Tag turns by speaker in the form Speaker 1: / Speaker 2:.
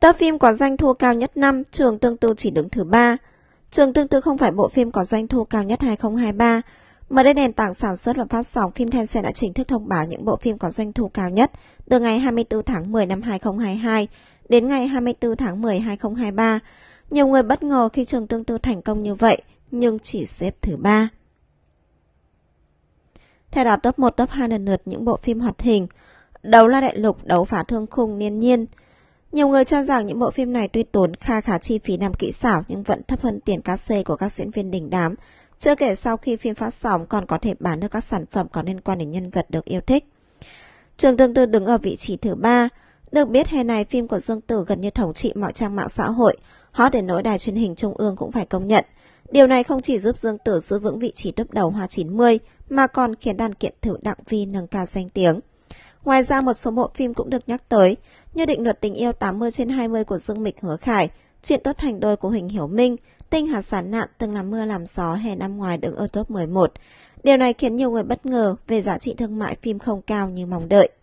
Speaker 1: Tập phim có doanh thu cao nhất năm, trường tương tư chỉ đứng thứ ba. Trường tương tư không phải bộ phim có doanh thu cao nhất 2023, mà đây nền tảng sản xuất và phát sóng phim Tencent đã chính thức thông báo những bộ phim có doanh thu cao nhất từ ngày 24 tháng 10 năm 2022 đến ngày 24 tháng 10 2023. Nhiều người bất ngờ khi trường tương tư thành công như vậy, nhưng chỉ xếp thứ ba. Theo đó top 1 top 2 lần lượt những bộ phim hoạt hình Đấu la đại lục, đấu phá thương khung niên nhiên nhiều người cho rằng những bộ phim này tuy tốn kha khá chi phí làm kỹ xảo nhưng vẫn thấp hơn tiền cát xê của các diễn viên đỉnh đám. Chưa kể sau khi phim phát sóng còn có thể bán được các sản phẩm có liên quan đến nhân vật được yêu thích. Trường Tương Tư đứng ở vị trí thứ ba. Được biết hè này phim của Dương Tử gần như thống trị mọi trang mạng xã hội, hot đến nỗi đài truyền hình trung ương cũng phải công nhận. Điều này không chỉ giúp Dương Tử giữ vững vị trí top đầu Hoa 90 mà còn khiến đàn kiện thử Đặng Vi nâng cao danh tiếng. Ngoài ra một số bộ phim cũng được nhắc tới, như định luật tình yêu 80 trên 20 của Dương Mịch Hứa Khải, chuyện tốt thành đôi của Huỳnh Hiểu Minh, tinh hạt sản nạn từng làm mưa làm gió hè năm ngoài đứng ở top 11. Điều này khiến nhiều người bất ngờ về giá trị thương mại phim không cao như mong đợi.